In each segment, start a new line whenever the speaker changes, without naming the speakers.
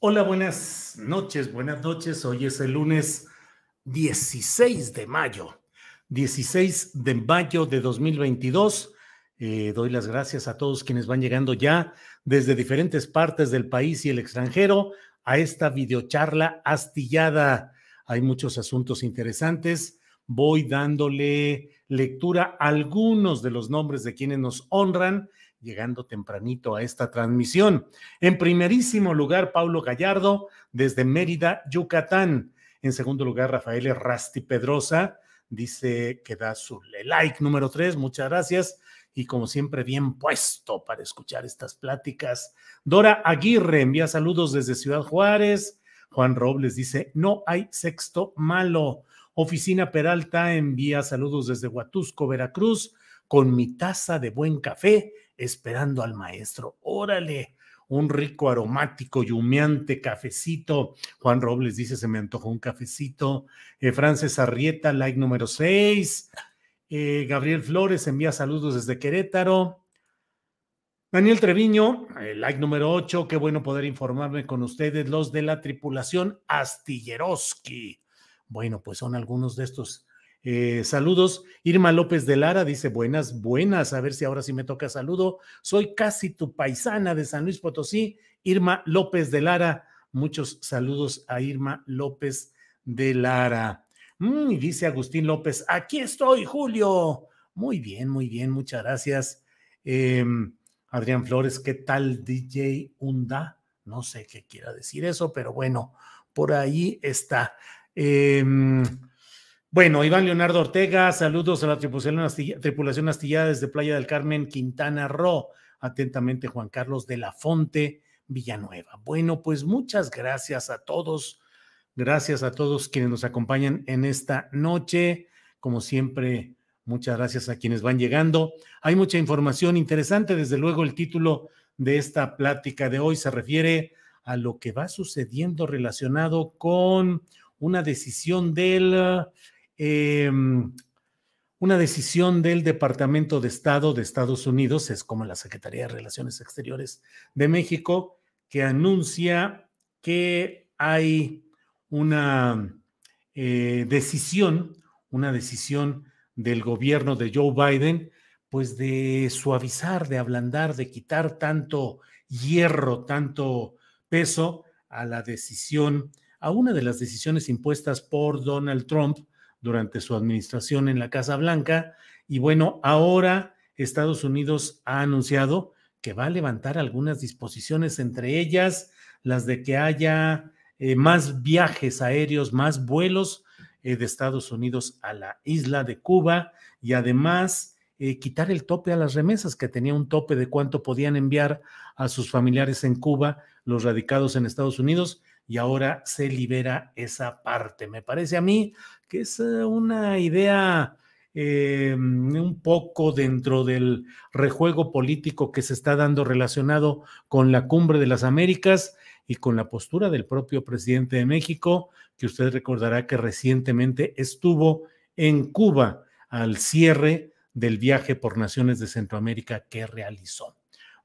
Hola, buenas noches, buenas noches. Hoy es el lunes 16 de mayo, 16 de mayo de 2022. Eh, doy las gracias a todos quienes van llegando ya desde diferentes partes del país y el extranjero a esta videocharla astillada. Hay muchos asuntos interesantes. Voy dándole lectura a algunos de los nombres de quienes nos honran llegando tempranito a esta transmisión. En primerísimo lugar, Paulo Gallardo, desde Mérida, Yucatán. En segundo lugar, Rafael Rasti Pedrosa, dice que da su like número tres, muchas gracias. Y como siempre, bien puesto para escuchar estas pláticas. Dora Aguirre envía saludos desde Ciudad Juárez. Juan Robles dice, no hay sexto malo. Oficina Peralta envía saludos desde Huatusco, Veracruz, con mi taza de buen café esperando al maestro. Órale, un rico aromático y humeante cafecito. Juan Robles dice, se me antojó un cafecito. Eh, Frances Arrieta, like número 6. Eh, Gabriel Flores envía saludos desde Querétaro. Daniel Treviño, eh, like número 8, qué bueno poder informarme con ustedes, los de la tripulación Astilleroski. Bueno, pues son algunos de estos eh, saludos. Irma López de Lara dice, buenas, buenas. A ver si ahora sí me toca saludo. Soy casi tu paisana de San Luis Potosí, Irma López de Lara. Muchos saludos a Irma López de Lara. Mm, dice Agustín López, aquí estoy, Julio. Muy bien, muy bien, muchas gracias. Em, Adrián Flores, ¿qué tal DJ Hunda? No sé qué quiera decir eso, pero bueno, por ahí está. Em, bueno, Iván Leonardo Ortega, saludos a la tripulación, astillada, desde Playa del Carmen, Quintana Roo. Atentamente, Juan Carlos de la Fonte, Villanueva. Bueno, pues muchas gracias a todos. Gracias a todos quienes nos acompañan en esta noche. Como siempre, muchas gracias a quienes van llegando. Hay mucha información interesante. Desde luego, el título de esta plática de hoy se refiere a lo que va sucediendo relacionado con una decisión del Em, una decisión del Departamento de Estado de Estados Unidos, es como la Secretaría de Relaciones Exteriores de México, que anuncia que hay una eh, decisión, una decisión del gobierno de Joe Biden, pues de suavizar, de ablandar, de quitar tanto hierro, tanto peso a la decisión, a una de las decisiones impuestas por Donald Trump durante su administración en la Casa Blanca. Y bueno, ahora Estados Unidos ha anunciado que va a levantar algunas disposiciones, entre ellas las de que haya eh, más viajes aéreos, más vuelos eh, de Estados Unidos a la isla de Cuba y además eh, quitar el tope a las remesas, que tenía un tope de cuánto podían enviar a sus familiares en Cuba los radicados en Estados Unidos y ahora se libera esa parte. Me parece a mí que es eh, una idea eh, un poco dentro del rejuego político que se está dando relacionado con la cumbre de las Américas y con la postura del propio presidente de México, que usted recordará que recientemente estuvo en Cuba al cierre del viaje por naciones de Centroamérica que realizó.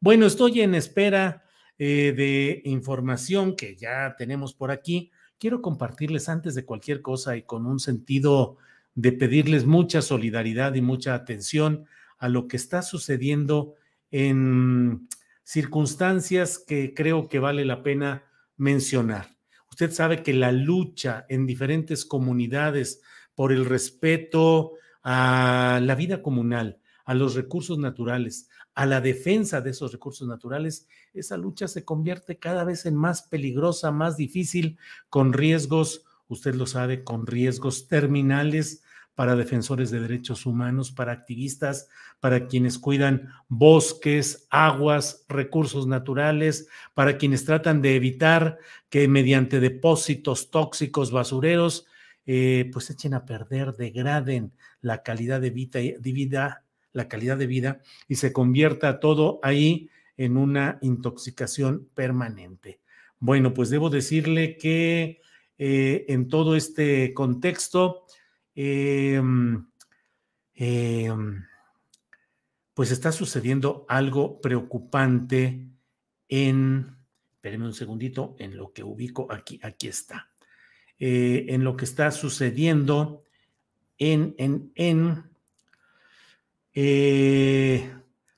Bueno, estoy en espera eh, de información que ya tenemos por aquí, quiero compartirles antes de cualquier cosa y con un sentido de pedirles mucha solidaridad y mucha atención a lo que está sucediendo en circunstancias que creo que vale la pena mencionar. Usted sabe que la lucha en diferentes comunidades por el respeto a la vida comunal, a los recursos naturales, a la defensa de esos recursos naturales, esa lucha se convierte cada vez en más peligrosa, más difícil, con riesgos, usted lo sabe, con riesgos terminales para defensores de derechos humanos, para activistas, para quienes cuidan bosques, aguas, recursos naturales, para quienes tratan de evitar que mediante depósitos tóxicos, basureros, eh, pues echen a perder, degraden la calidad de vida, de vida la calidad de vida y se convierta todo ahí en una intoxicación permanente. Bueno, pues debo decirle que eh, en todo este contexto, em, em, pues está sucediendo algo preocupante en, espérenme un segundito, en lo que ubico aquí, aquí está, eh, en lo que está sucediendo en, en, en, eh,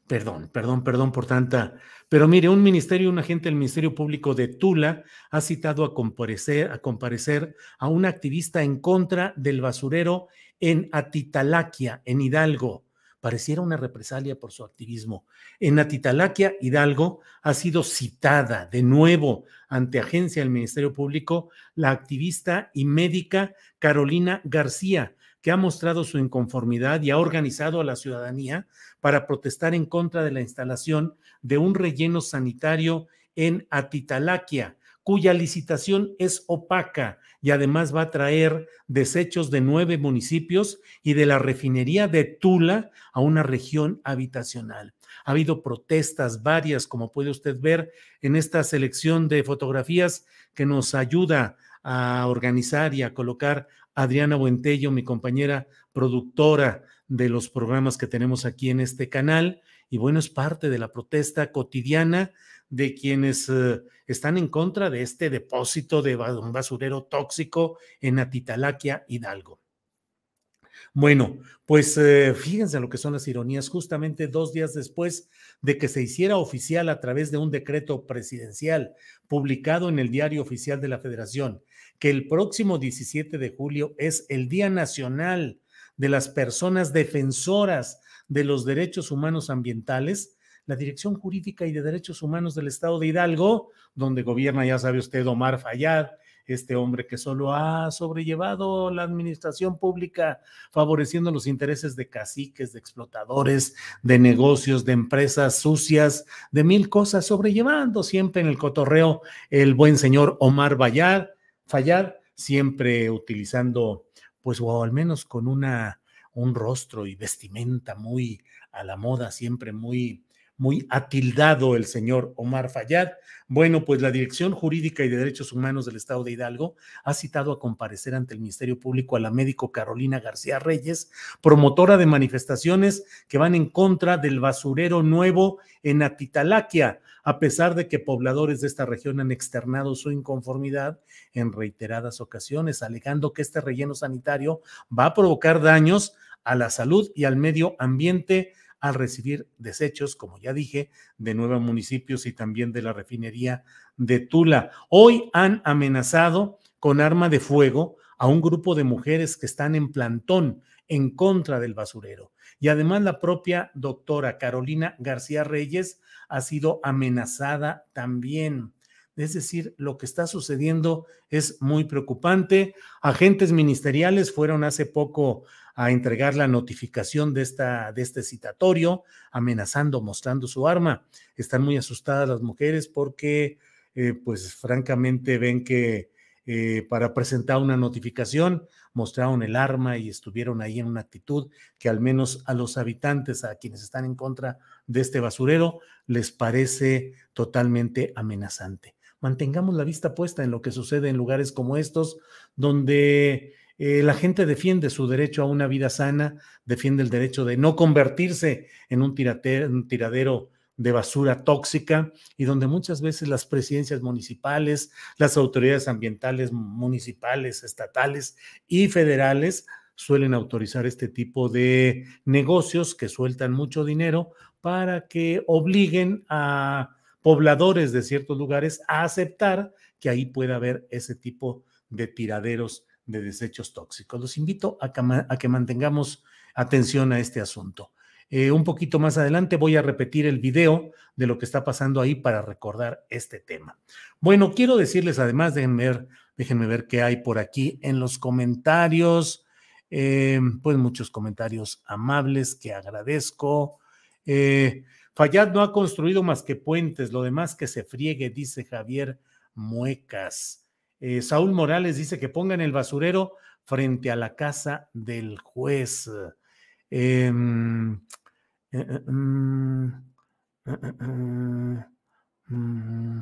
perdón, perdón, perdón por tanta. Pero mire, un ministerio, un agente del Ministerio Público de Tula ha citado a comparecer, a comparecer a un activista en contra del basurero en Atitalaquia, en Hidalgo. Pareciera una represalia por su activismo. En Atitalaquia, Hidalgo, ha sido citada de nuevo ante agencia del Ministerio Público la activista y médica Carolina García, que ha mostrado su inconformidad y ha organizado a la ciudadanía para protestar en contra de la instalación de un relleno sanitario en Atitalaquia, cuya licitación es opaca y además va a traer desechos de nueve municipios y de la refinería de Tula a una región habitacional. Ha habido protestas varias, como puede usted ver en esta selección de fotografías que nos ayuda a organizar y a colocar Adriana Buentello, mi compañera productora de los programas que tenemos aquí en este canal. Y bueno, es parte de la protesta cotidiana de quienes eh, están en contra de este depósito de un basurero tóxico en Atitalaquia, Hidalgo. Bueno, pues eh, fíjense lo que son las ironías. Justamente dos días después de que se hiciera oficial a través de un decreto presidencial publicado en el Diario Oficial de la Federación, que el próximo 17 de julio es el Día Nacional de las Personas Defensoras de los Derechos Humanos Ambientales, la Dirección Jurídica y de Derechos Humanos del Estado de Hidalgo, donde gobierna, ya sabe usted, Omar Fayad, este hombre que solo ha sobrellevado la administración pública favoreciendo los intereses de caciques, de explotadores, de negocios, de empresas sucias, de mil cosas, sobrellevando siempre en el cotorreo el buen señor Omar Fallar, siempre utilizando, pues, o al menos con una un rostro y vestimenta muy a la moda, siempre muy muy atildado el señor Omar Fayad. Bueno, pues la Dirección Jurídica y de Derechos Humanos del Estado de Hidalgo ha citado a comparecer ante el Ministerio Público a la médico Carolina García Reyes, promotora de manifestaciones que van en contra del basurero nuevo en Atitalaquia, a pesar de que pobladores de esta región han externado su inconformidad en reiteradas ocasiones, alegando que este relleno sanitario va a provocar daños a la salud y al medio ambiente al recibir desechos, como ya dije, de nueve municipios y también de la refinería de Tula. Hoy han amenazado con arma de fuego a un grupo de mujeres que están en plantón en contra del basurero. Y además la propia doctora Carolina García Reyes ha sido amenazada también. Es decir, lo que está sucediendo es muy preocupante. Agentes ministeriales fueron hace poco a entregar la notificación de, esta, de este citatorio, amenazando, mostrando su arma. Están muy asustadas las mujeres porque, eh, pues francamente, ven que eh, para presentar una notificación mostraron el arma y estuvieron ahí en una actitud que al menos a los habitantes, a quienes están en contra de este basurero, les parece totalmente amenazante mantengamos la vista puesta en lo que sucede en lugares como estos, donde eh, la gente defiende su derecho a una vida sana, defiende el derecho de no convertirse en un, un tiradero de basura tóxica y donde muchas veces las presidencias municipales, las autoridades ambientales municipales, estatales y federales suelen autorizar este tipo de negocios que sueltan mucho dinero para que obliguen a pobladores de ciertos lugares a aceptar que ahí pueda haber ese tipo de tiraderos de desechos tóxicos. Los invito a que, mantengamos atención a este asunto. Eh, un poquito más adelante voy a repetir el video de lo que está pasando ahí para recordar este tema. Bueno, quiero decirles además, déjenme ver, déjenme ver qué hay por aquí en los comentarios. Eh, pues muchos comentarios amables que agradezco. Eh, no ha construido más que puentes, lo demás que se friegue, dice Javier Muecas. Eh, Saúl Morales dice que pongan el basurero frente a la casa del juez. Em, eh, eh, mm, mm,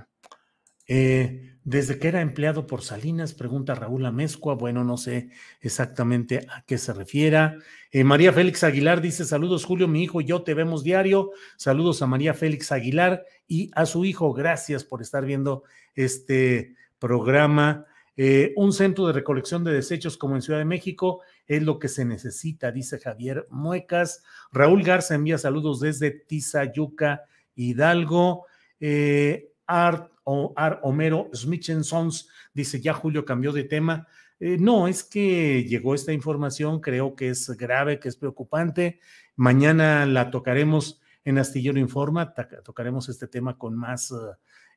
desde que era empleado por Salinas, pregunta Raúl Amezcua. Bueno, no sé exactamente a qué se refiera. María Félix Aguilar dice: Saludos, Julio, mi hijo yo te vemos diario. Saludos a María Félix Aguilar y a su hijo. Gracias por estar viendo este programa. Eh, un centro de recolección de desechos como en Ciudad de México es lo que se necesita, dice Javier Muecas. Raúl Garza envía saludos desde Tizayuca, Hidalgo. Eh, Art, o, Art Homero Smichensons dice, ya Julio cambió de tema. Eh, no, es que llegó esta información, creo que es grave, que es preocupante. Mañana la tocaremos en Astillero Informa, tocaremos este tema con más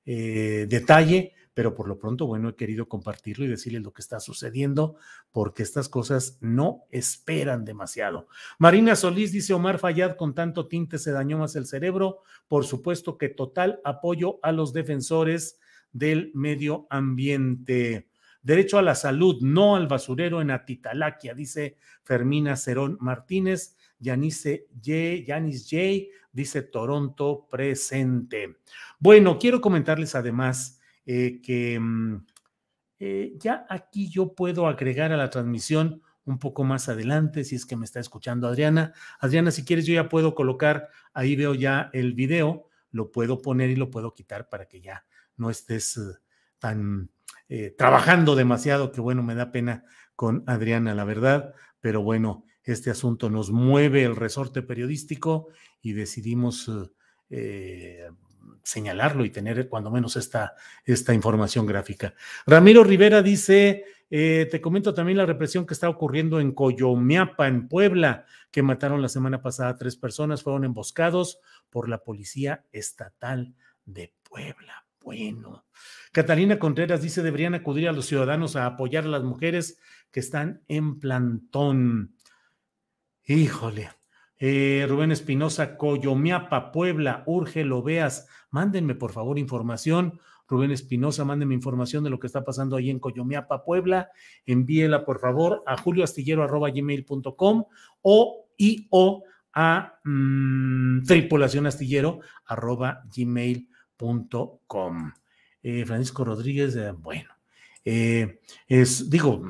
detalle, pero por lo pronto, bueno, he querido compartirlo y decirles lo que está sucediendo, porque estas cosas no esperan demasiado. Marina Solís dice, Omar Fayad, con tanto tinte se dañó más el cerebro. Por supuesto que total apoyo a los defensores del medio ambiente. Derecho a la salud, no al basurero en Atitalaquia, dice Fermina Cerón Martínez. Yanice J, Yanis J, dice Toronto presente. Bueno, quiero comentarles además eh, que mm, eh, ya aquí yo puedo agregar a la transmisión un poco más adelante, si es que me está escuchando Adriana. Adriana, si quieres, yo ya puedo colocar, ahí veo ya el video, lo puedo poner y lo puedo quitar para que ya no estés eh, tan trabajando demasiado, que bueno, me da pena con Adriana, la verdad, pero bueno, este asunto nos mueve el resorte periodístico y decidimos señalarlo y tener eh, cuando menos esta, esta información gráfica. Ramiro Rivera dice, eh, te comento también la represión que está ocurriendo en Coyomiapa, en Puebla, que mataron la semana pasada tres personas, fueron emboscados por la Policía Estatal de Puebla. Bueno, Catalina Contreras dice, deberían acudir a los ciudadanos a apoyar a las mujeres que están en plantón. Híjole, eh, Rubén Espinosa, Coyomiapa, Puebla, urge lo veas. Mándenme, por favor, información. Rubén Espinosa, mándenme información de lo que está pasando ahí en Coyomiapa, Puebla. Envíela, por favor, a julioastillero.gmail.com o y o a mmm, Eh, Francisco Rodríguez, eh, bueno, eh, es, digo,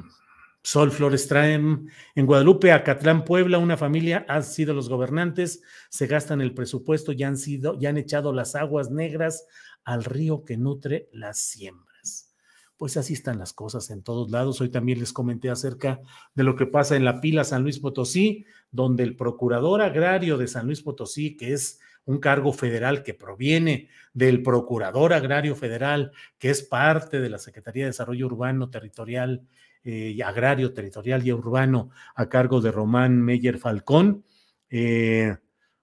Sol Flores Traem. En Guadalupe, Acatlán, Puebla, una familia han sido los gobernantes, se gastan el presupuesto ya han sido, ya han echado las aguas negras al río que nutre las siembras. Pues así están las cosas en todos lados. Hoy también les comenté acerca de lo que pasa en la pila San Luis Potosí, donde el procurador agrario de San Luis Potosí, que es un cargo federal que proviene del Procurador Agrario Federal, que es parte de la Secretaría de Desarrollo Urbano Territorial eh, agrario, territorial y urbano a cargo de Román Meyer Falcón, eh,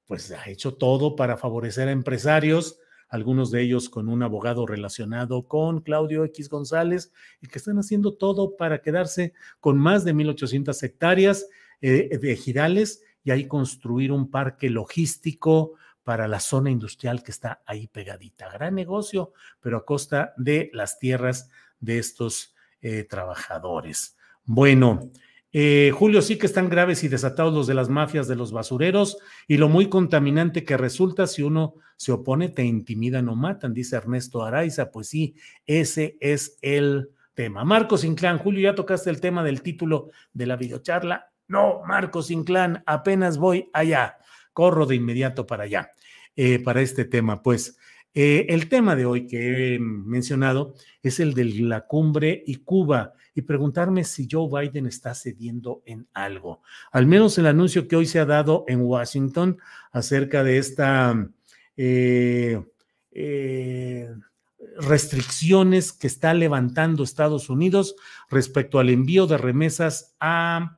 pues ha hecho todo para favorecer a empresarios, algunos de ellos con un abogado relacionado con Claudio X González, y que están haciendo todo para quedarse con más de 1.800 hectáreas eh, de girales y ahí construir un parque logístico para la zona industrial que está ahí pegadita. Gran negocio, pero a costa de las tierras de estos eh, trabajadores. Bueno, eh, Julio, sí que están graves y desatados los de las mafias de los basureros y lo muy contaminante que resulta si uno se opone, te intimidan o matan, dice Ernesto Araiza. Pues sí, ese es el tema. Marcos Inclán, Julio, ya tocaste el tema del título de la videocharla. No, Marcos Inclán, apenas voy allá. Corro de inmediato para allá, eh, para este tema, pues. Eh, el tema de hoy que he mencionado es el de la cumbre y Cuba y preguntarme si Joe Biden está cediendo en algo. Al menos el anuncio que hoy se ha dado en Washington acerca de esta eh, eh, restricciones que está levantando Estados Unidos respecto al envío de remesas a,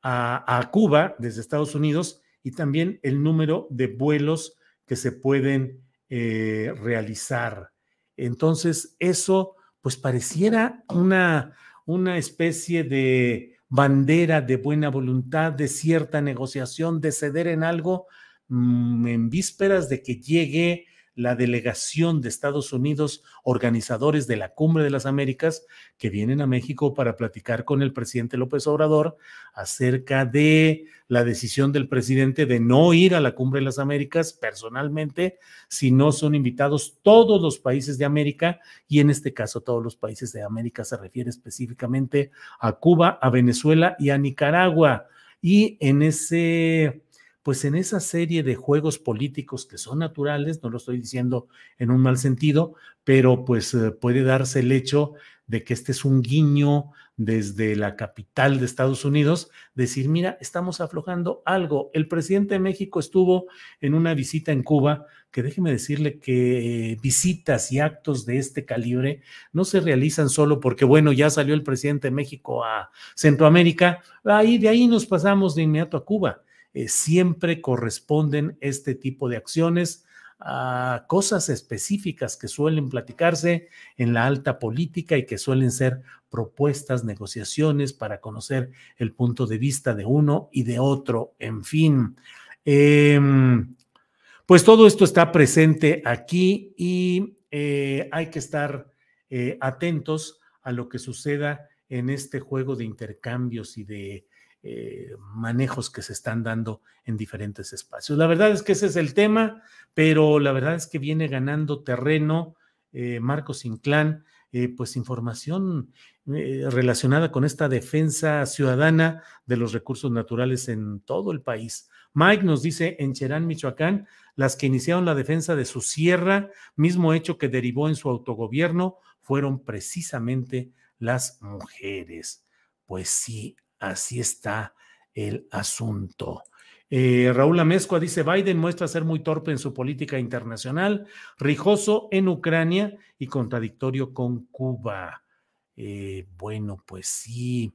a Cuba desde Estados Unidos y también el número de vuelos que se pueden eh, realizar. Entonces, eso pues pareciera una, una especie de bandera de buena voluntad, de cierta negociación, de ceder en algo mm, en vísperas de que llegue la delegación de Estados Unidos, organizadores de la Cumbre de las Américas, que vienen a México para platicar con el presidente López Obrador acerca de la decisión del presidente de no ir a la Cumbre de las Américas personalmente, si no son invitados todos los países de América, y en este caso todos los países de América se refiere específicamente a Cuba, a Venezuela y a Nicaragua. Y en ese pues en esa serie de juegos políticos que son naturales, no lo estoy diciendo en un mal sentido, pero pues eh, puede darse el hecho de que este es un guiño desde la capital de Estados Unidos, decir, mira, estamos aflojando algo. El presidente de México estuvo en una visita en Cuba, que déjeme decirle que eh, visitas y actos de este calibre no se realizan solo porque, bueno, ya salió el presidente de México a Centroamérica, ahí de ahí nos pasamos de inmediato a Cuba. Eh, siempre corresponden este tipo de acciones a cosas específicas que suelen platicarse en la alta política y que suelen ser propuestas, negociaciones para conocer el punto de vista de uno y de otro, en fin. Em, pues todo esto está presente aquí y eh, hay que estar eh, atentos a lo que suceda en este juego de intercambios y de eh, manejos que se están dando en diferentes espacios. La verdad es que ese es el tema, pero la verdad es que viene ganando terreno eh, Marcos Inclán, eh, pues información relacionada con esta defensa ciudadana de los recursos naturales en todo el país. Mike nos dice en Cherán, Michoacán, las que iniciaron la defensa de su sierra, mismo hecho que derivó en su autogobierno, fueron precisamente las mujeres. Pues sí, Así está el asunto. Eh, Raúl Amezcua dice, Biden muestra ser muy torpe en su política internacional, rijoso en Ucrania y contradictorio con Cuba. Eh, bueno, pues sí.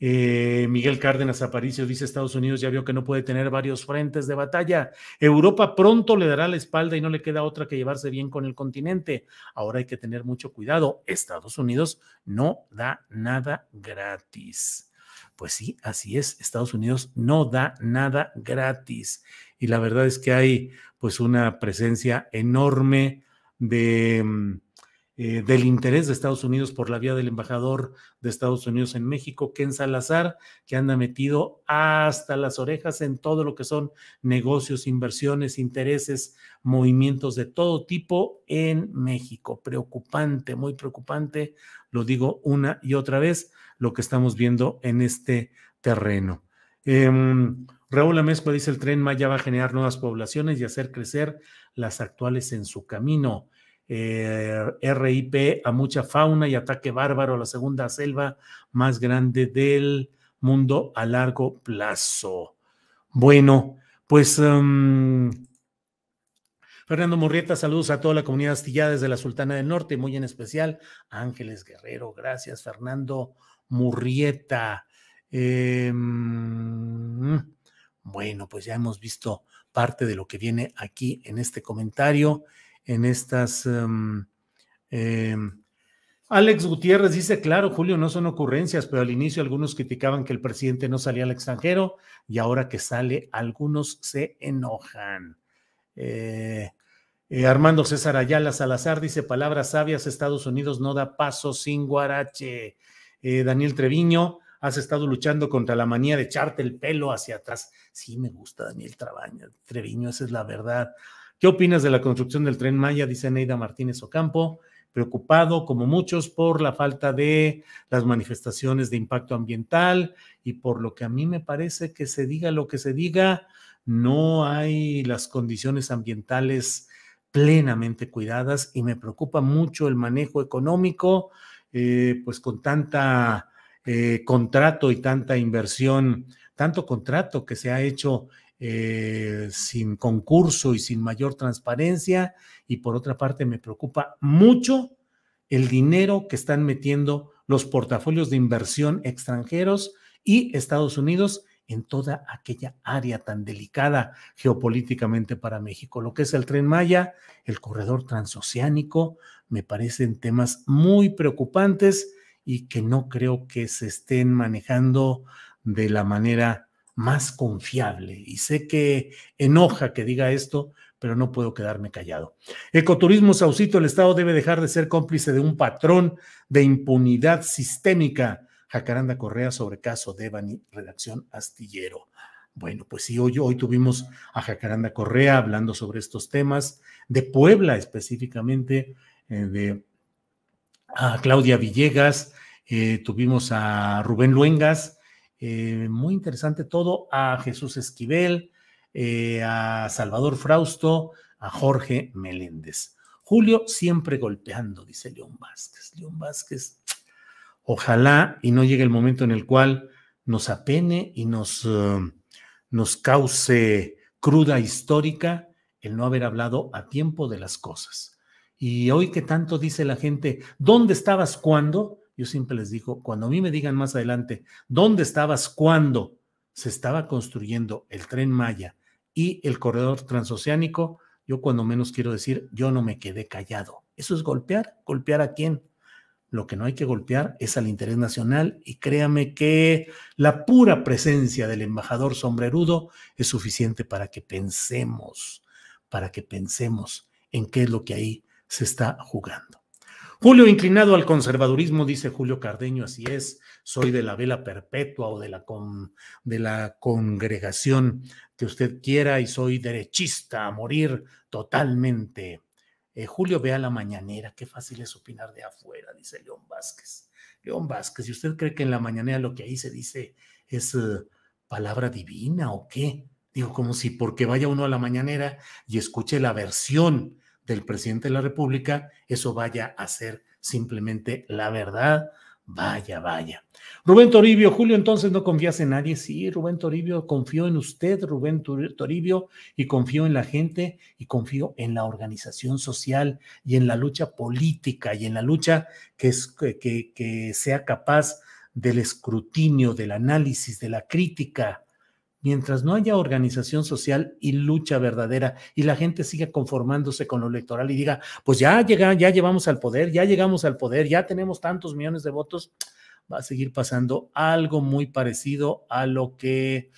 Eh, Miguel Cárdenas Aparicio dice, Estados Unidos ya vio que no puede tener varios frentes de batalla. Europa pronto le dará la espalda y no le queda otra que llevarse bien con el continente. Ahora hay que tener mucho cuidado. Estados Unidos no da nada gratis. Pues sí, así es. Estados Unidos no da nada gratis. Y la verdad es que hay pues una presencia enorme de mm, eh, del interés de Estados Unidos por la vía del embajador de Estados Unidos en México, Ken Salazar, que anda metido hasta las orejas en todo lo que son negocios, inversiones, intereses, movimientos de todo tipo en México. Preocupante, muy preocupante, lo digo una y otra vez, lo que estamos viendo en este terreno. Em, Raúl Amezco dice, el tren Maya va a generar nuevas poblaciones y hacer crecer las actuales en su camino. Eh, RIP a mucha fauna y ataque bárbaro a la segunda selva más grande del mundo a largo plazo. Bueno, pues em, Fernando Murrieta, saludos a toda la comunidad astillada desde la Sultana del Norte, muy en especial Ángeles Guerrero. Gracias, Fernando Murrieta. Em, bueno, pues ya hemos visto parte de lo que viene aquí en este comentario en estas... Em, em, Alex Gutiérrez dice, claro, Julio, no son ocurrencias, pero al inicio algunos criticaban que el presidente no salía al extranjero y ahora que sale, algunos se enojan. Eh, eh, Armando César Ayala Salazar dice, palabras sabias, Estados Unidos no da paso sin guarache. Eh, Daniel Treviño, has estado luchando contra la manía de echarte el pelo hacia atrás. Sí, me gusta Daniel Trabaña, Treviño, esa es la verdad. ¿Qué opinas de la construcción del tren Maya? Dice Neida Martínez Ocampo, preocupado como muchos por la falta de las manifestaciones de impacto ambiental y por lo que a mí me parece que se diga lo que se diga, no hay las condiciones ambientales plenamente cuidadas y me preocupa mucho el manejo económico, eh, pues con tanta eh, contrato y tanta inversión, tanto contrato que se ha hecho eh, sin concurso y sin mayor transparencia. Y por otra parte, me preocupa mucho el dinero que están metiendo los portafolios de inversión extranjeros y Estados Unidos en toda aquella área tan delicada geopolíticamente para México. Lo que es el tren Maya, el corredor transoceánico, me parecen temas muy preocupantes y que no creo que se estén manejando de la manera más confiable. Y sé que enoja que diga esto, pero no puedo quedarme callado. Ecoturismo Saucito, el Estado debe dejar de ser cómplice de un patrón de impunidad sistémica. Jacaranda Correa sobre caso Devani, redacción astillero. Bueno, pues sí, hoy, hoy tuvimos a Jacaranda Correa hablando sobre estos temas, de Puebla específicamente, eh, de a Claudia Villegas, eh, tuvimos a Rubén Luengas, eh, muy interesante todo, a Jesús Esquivel, eh, a Salvador Frausto, a Jorge Meléndez. Julio siempre golpeando, dice León Vázquez. León Vázquez, ojalá y no llegue el momento en el cual nos apene y nos, eh, nos cause cruda histórica el no haber hablado a tiempo de las cosas. Y hoy que tanto dice la gente, ¿dónde estabas cuando? Yo siempre les digo, cuando a mí me digan más adelante, ¿dónde estabas cuando se estaba construyendo el tren Maya y el corredor transoceánico? Yo cuando menos quiero decir, yo no me quedé callado. Eso es golpear. ¿Golpear a quién? Lo que no hay que golpear es al interés nacional y créame que la pura presencia del embajador sombrerudo es suficiente para que pensemos, para que pensemos en qué es lo que ahí se está jugando. Julio inclinado al conservadurismo, dice Julio Cardeño, así es, soy de la vela perpetua o de la, de la congregación que usted quiera y soy derechista a morir totalmente. Eh, Julio ve a la mañanera, qué fácil es opinar de afuera, dice León Vázquez. León Vázquez, ¿y usted cree que en la mañanera lo que ahí se dice es eh, palabra divina o qué? Digo, como si porque vaya uno a la mañanera y escuche la versión del presidente de la República, eso vaya a ser simplemente la verdad. Vaya, vaya. Rubén Toribio, Julio, entonces no confías en nadie. Sí, Rubén Toribio, confío en usted, Rubén Toribio, y confío en la gente, y confío en la organización social, y en la lucha política, y en la lucha que, es, que, que sea capaz del escrutinio, del análisis, de la crítica, mientras no haya organización social y lucha verdadera y la gente siga conformándose con lo electoral y diga, pues ya llega, ya llevamos al poder, ya llegamos al poder, ya tenemos tantos millones de votos, va a seguir pasando algo muy parecido a lo que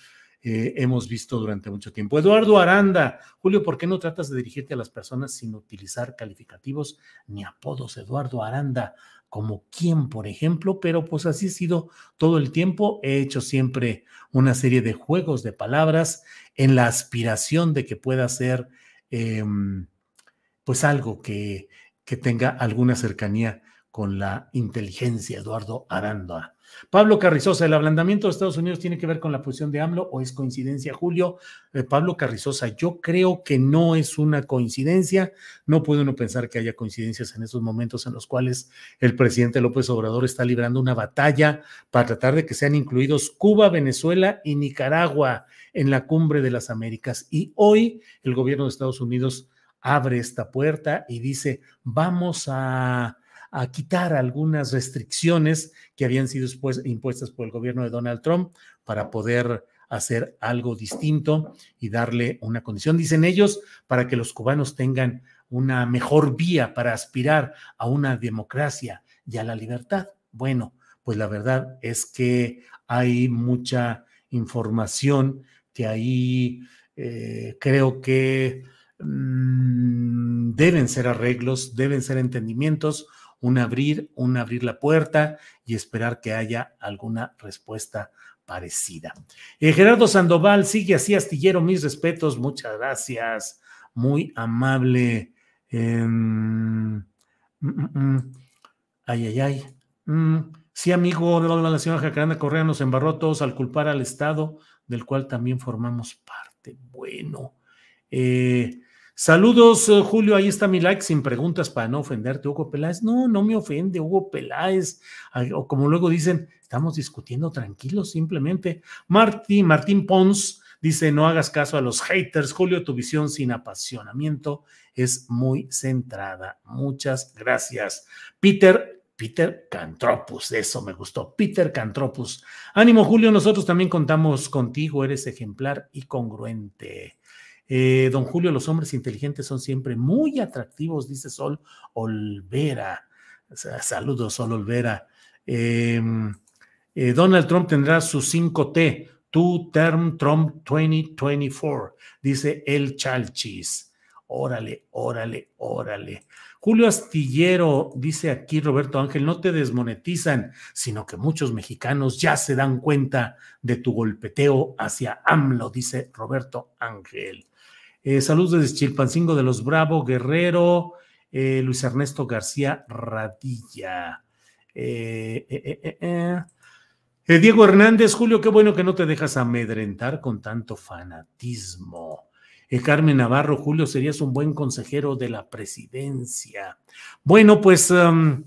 eh, hemos visto durante mucho tiempo. Eduardo Aranda, Julio, ¿por qué no tratas de dirigirte a las personas sin utilizar calificativos ni apodos? Eduardo Aranda, como quién, por ejemplo, pero pues así ha sido todo el tiempo. He hecho siempre una serie de juegos de palabras en la aspiración de que pueda ser em, pues algo que, que tenga alguna cercanía con la inteligencia, Eduardo Aranda. Pablo Carrizosa, ¿el ablandamiento de Estados Unidos tiene que ver con la posición de AMLO o es coincidencia, Julio? Eh, Pablo Carrizosa, yo creo que no es una coincidencia. No puede uno pensar que haya coincidencias en esos momentos en los cuales el presidente López Obrador está librando una batalla para tratar de que sean incluidos Cuba, Venezuela y Nicaragua en la cumbre de las Américas. Y hoy el gobierno de Estados Unidos abre esta puerta y dice, vamos a a quitar algunas restricciones que habían sido impuestas por el gobierno de Donald Trump para poder hacer algo distinto y darle una condición, dicen ellos, para que los cubanos tengan una mejor vía para aspirar a una democracia y a la libertad. Bueno, pues la verdad es que hay mucha información que ahí eh, creo que mm, deben ser arreglos, deben ser entendimientos, un abrir, un abrir la puerta y esperar que haya alguna respuesta parecida. Eh, Gerardo Sandoval, sigue así, astillero, mis respetos, muchas gracias, muy amable. Em, mm, mm, mm. ay, ay, ay. sí, amigo, la señora Jacaranda Correa nos embarró todos al culpar al Estado, del cual también formamos parte. Bueno, eh, Saludos, eh, Julio. Ahí está mi like sin preguntas para no ofenderte, Hugo Peláez. No, no me ofende, Hugo Peláez. O como luego dicen, estamos discutiendo tranquilos simplemente. Martín, Martín Pons dice: No hagas caso a los haters, Julio. Tu visión sin apasionamiento es muy centrada. Muchas gracias. Peter Peter Cantropus, eso me gustó, Peter Cantropus. Ánimo Julio, nosotros también contamos contigo, eres ejemplar y congruente. Eh, don Julio, los hombres inteligentes son siempre muy atractivos, dice Sol Olvera. saludos, Sol Olvera. Em, eh, Donald Trump tendrá su 5T, Two Term Trump 2024, dice el Chalchis. Órale, órale, órale. Julio Astillero dice aquí Roberto Ángel, no te desmonetizan, sino que muchos mexicanos ya se dan cuenta de tu golpeteo hacia AMLO, dice Roberto Ángel. Eh, saludos desde Chilpancingo de los Bravo Guerrero, eh, Luis Ernesto García Radilla. Eh, Diego Hernández, Julio, qué bueno que no te dejas amedrentar con tanto fanatismo. Carmen Navarro, Julio, serías un buen consejero de la presidencia. Bueno, pues em,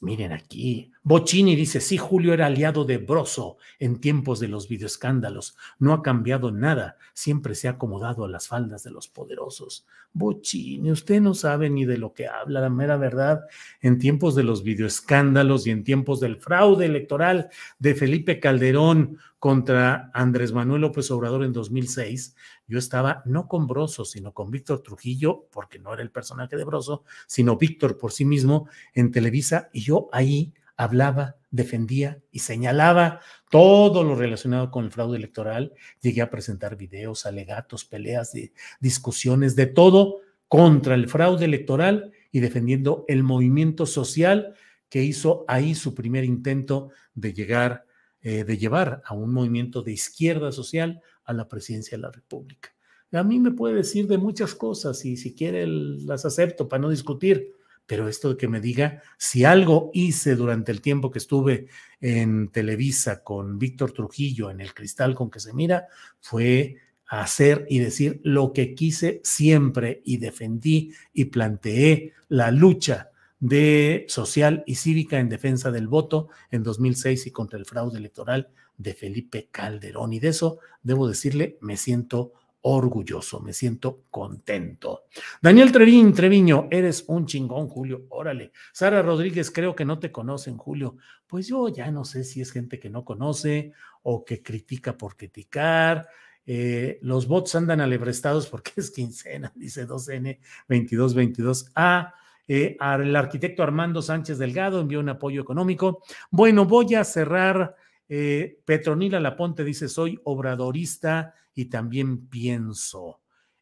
miren aquí, Bocini dice, sí, Julio era aliado de Broso en tiempos de los videoescándalos. No ha cambiado nada. Siempre se ha acomodado a las faldas de los poderosos. Bocini, usted no sabe ni de lo que habla, la mera verdad. En tiempos de los videoescándalos y en tiempos del fraude electoral de Felipe Calderón contra Andrés Manuel López Obrador en 2006, yo estaba no con Broso, sino con Víctor Trujillo, porque no era el personaje de Broso, sino Víctor por sí mismo en Televisa. Y yo ahí hablaba, defendía y señalaba todo lo relacionado con el fraude electoral. Llegué a presentar videos, alegatos, peleas, discusiones, de todo contra el fraude electoral y defendiendo el movimiento social que hizo ahí su primer intento de llegar, eh, de llevar a un movimiento de izquierda social a la presidencia de la República. A mí me puede decir de muchas cosas y si quiere las acepto para no discutir, pero esto de que me diga si algo hice durante el tiempo que estuve en Televisa con Víctor Trujillo en el cristal con que se mira, fue hacer y decir lo que quise siempre y defendí y planteé la lucha de social y cívica en defensa del voto en 2006 y contra el fraude electoral de Felipe Calderón. Y de eso debo decirle, me siento orgulloso, me siento contento. Daniel Trevín, Treviño, eres un chingón, Julio, órale. Sara Rodríguez, creo que no te conocen, Julio. Pues yo ya no sé si es gente que no conoce o que critica por criticar. Eh, los bots andan alebrestados porque es quincena, dice 2N2222A. el eh, arquitecto Armando Sánchez Delgado envió un apoyo económico. Bueno, voy a cerrar. Eh, Petronila Laponte dice: Soy obradorista y también pienso.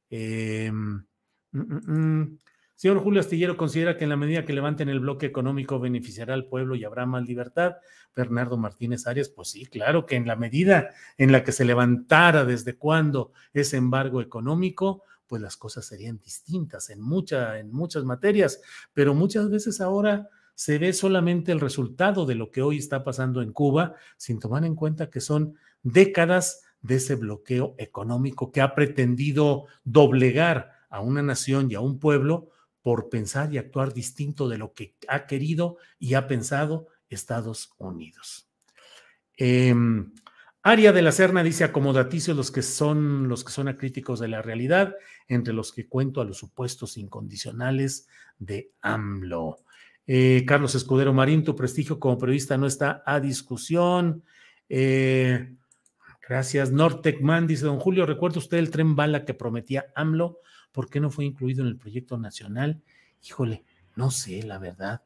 Em, mm, mm, mm. Señor Julio Astillero considera que en la medida que levanten el bloque económico beneficiará al pueblo y habrá más libertad. Bernardo Martínez Arias, pues sí, claro que en la medida en la que se levantara desde cuándo ese embargo económico, pues las cosas serían distintas en, en muchas materias, pero muchas veces ahora se ve solamente el resultado de lo que hoy está pasando en Cuba, sin tomar en cuenta que son décadas de ese bloqueo económico que ha pretendido doblegar a una nación y a un pueblo por pensar y actuar distinto de lo que ha querido y ha pensado Estados Unidos. área em, Aria de la Serna dice acomodaticios los que son los que son acríticos de la realidad, entre los que cuento a los supuestos incondicionales de AMLO. Eh, Carlos Escudero Marín, tu prestigio como periodista no está a discusión. Eh, Gracias. Nortecman dice, don Julio, ¿recuerda usted el tren bala que prometía AMLO? ¿Por qué no fue incluido en el proyecto nacional? Híjole, no sé, la verdad.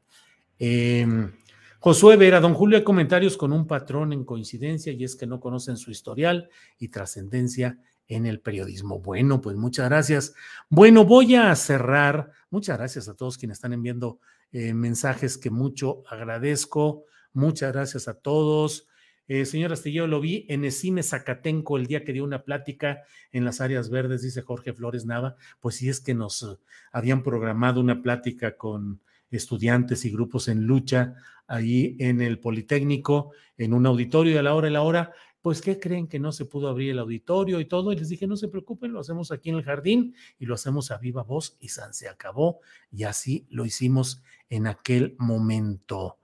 Em, Josué Vera, don Julio, hay comentarios con un patrón en coincidencia y es que no conocen su historial y trascendencia en el periodismo. Bueno, pues muchas gracias. Bueno, voy a cerrar. Muchas gracias a todos quienes están enviando eh, mensajes que mucho agradezco. Muchas gracias a todos. Eh, señor Astillero, lo vi en el cine Zacatenco el día que dio una plática en las áreas verdes, dice Jorge Flores Nava. Pues sí, es que nos eh, habían programado una plática con estudiantes y grupos en lucha ahí en el Politécnico, en un auditorio a la hora y la hora. Pues, ¿qué creen que no se pudo abrir el auditorio y todo? Y les dije, no se preocupen, lo hacemos aquí en el jardín y lo hacemos a viva voz y se acabó. Y así lo hicimos en aquel momento.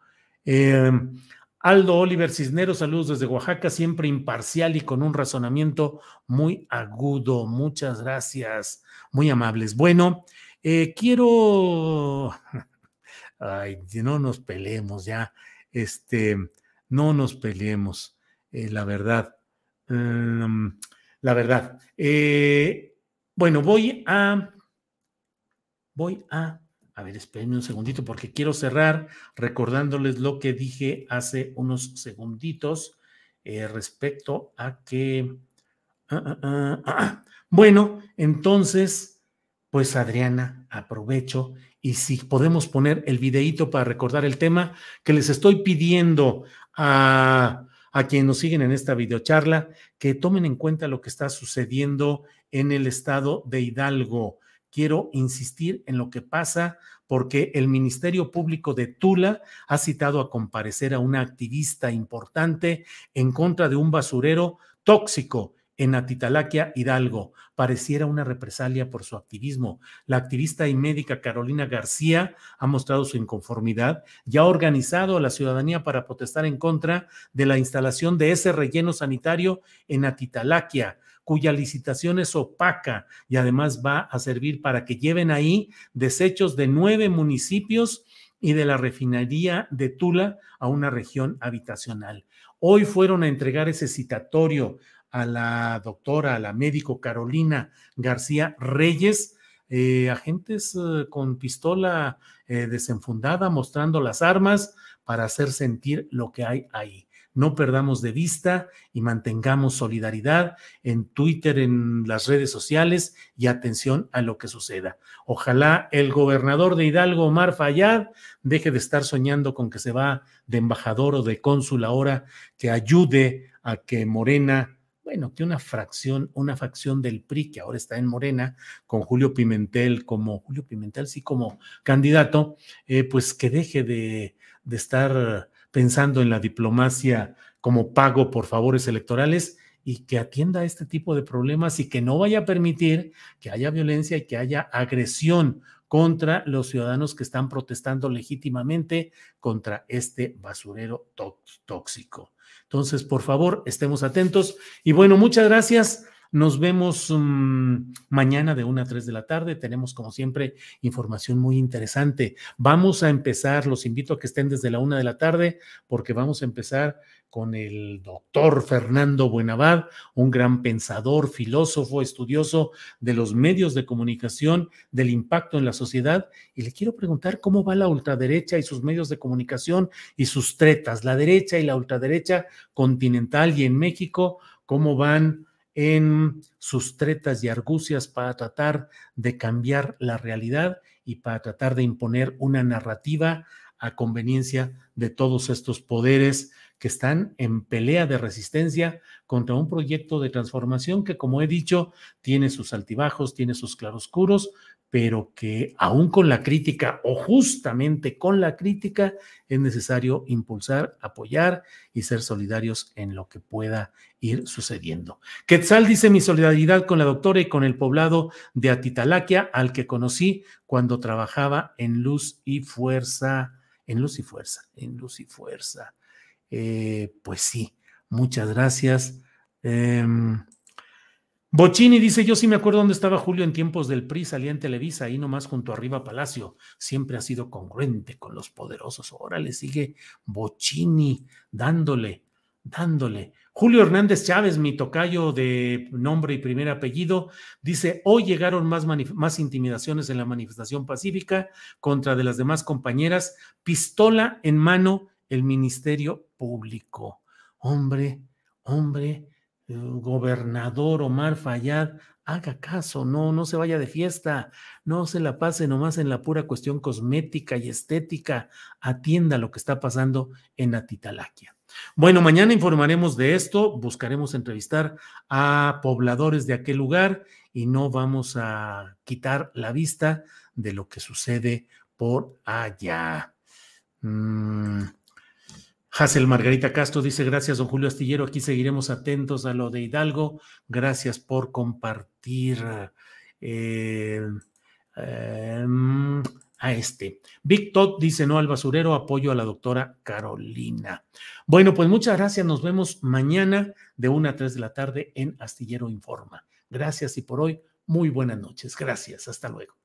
Eh, Aldo Oliver Cisneros, saludos desde Oaxaca, siempre imparcial y con un razonamiento muy agudo. Muchas gracias, muy amables. Bueno, eh, quiero. Ay, no nos peleemos ya. Este, no nos peleemos, eh, la verdad. Em, la verdad. Eh, bueno, voy a. Voy a a ver, espérenme un segundito porque quiero cerrar recordándoles lo que dije hace unos segunditos eh, respecto a que... Ah, ah, ah, bueno, entonces, pues Adriana, aprovecho y si podemos poner el videíto para recordar el tema que les estoy pidiendo a, a quienes nos siguen en esta videocharla, que tomen en cuenta lo que está sucediendo en el estado de Hidalgo quiero insistir en lo que pasa porque el Ministerio Público de Tula ha citado a comparecer a una activista importante en contra de un basurero tóxico en Atitalaquia, Hidalgo. Pareciera una represalia por su activismo. La activista y médica Carolina García ha mostrado su inconformidad y ha organizado a la ciudadanía para protestar en contra de la instalación de ese relleno sanitario en Atitalaquia cuya licitación es opaca y además va a servir para que lleven ahí desechos de nueve municipios y de la refinería de Tula a una región habitacional. Hoy fueron a entregar ese citatorio a la doctora, a la médico Carolina García Reyes, eh, agentes eh, con pistola eh, desenfundada mostrando las armas para hacer sentir lo que hay ahí no perdamos de vista y mantengamos solidaridad en Twitter, en las redes sociales y atención a lo que suceda. Ojalá el gobernador de Hidalgo, Omar Fayad, deje de estar soñando con que se va de embajador o de cónsul ahora, que ayude a que Morena bueno, que una fracción, una facción del PRI que ahora está en Morena, con Julio Pimentel como, Julio Pimentel sí como candidato, eh, pues que deje de, de estar pensando en la diplomacia como pago por favores electorales y que atienda a este tipo de problemas y que no vaya a permitir que haya violencia y que haya agresión contra los ciudadanos que están protestando legítimamente contra este basurero tóxico. Entonces, por favor, estemos atentos. Y bueno, muchas gracias. Nos vemos mm, mañana de 1 a 3 de la tarde. Tenemos, como siempre, información muy interesante. Vamos a empezar, los invito a que estén desde la 1 de la tarde, porque vamos a empezar con el doctor Fernando Buenavad, un gran pensador, filósofo, estudioso de los medios de comunicación, del impacto en la sociedad. Y le quiero preguntar cómo va la ultraderecha y sus medios de comunicación y sus tretas, la derecha y la ultraderecha continental y en México, cómo van en sus tretas y argucias para tratar de cambiar la realidad y para tratar de imponer una narrativa a conveniencia de todos estos poderes que están en pelea de resistencia contra un proyecto de transformación que, como he dicho, tiene sus altibajos, tiene sus claroscuros, pero que aún con la crítica o justamente con la crítica es necesario impulsar, apoyar y ser solidarios en lo que pueda ir sucediendo. Quetzal dice mi solidaridad con la doctora y con el poblado de Atitalaquia al que conocí cuando trabajaba en Luz y Fuerza, en Luz y Fuerza, en Luz y Fuerza. Eh, pues sí, muchas gracias. Em, Bochini dice, yo sí me acuerdo dónde estaba Julio en tiempos del PRI, salía en Televisa, ahí nomás junto arriba Palacio. Siempre ha sido congruente con los poderosos. Ahora le sigue Bochini dándole, dándole. Julio Hernández Chávez, mi tocayo de nombre y primer apellido, dice, hoy llegaron más, más intimidaciones en la manifestación pacífica contra de las demás compañeras, pistola en mano el Ministerio Público. Hombre, hombre, gobernador Omar Fayad, haga caso, no, no se vaya de fiesta, no se la pase nomás en la pura cuestión cosmética y estética, atienda lo que está pasando en Atitalaquia. Bueno, mañana informaremos de esto, buscaremos entrevistar a pobladores de aquel lugar y no vamos a quitar la vista de lo que sucede por allá. Mm. Hazel Margarita Castro dice, gracias, don Julio Astillero, aquí seguiremos atentos a lo de Hidalgo. Gracias por compartir. Eh, em, a este. Big Todd dice no al basurero, apoyo a la doctora Carolina. Bueno, pues muchas gracias. Nos vemos mañana de 1 a 3 de la tarde en Astillero Informa. Gracias y por hoy, muy buenas noches. Gracias. Hasta luego.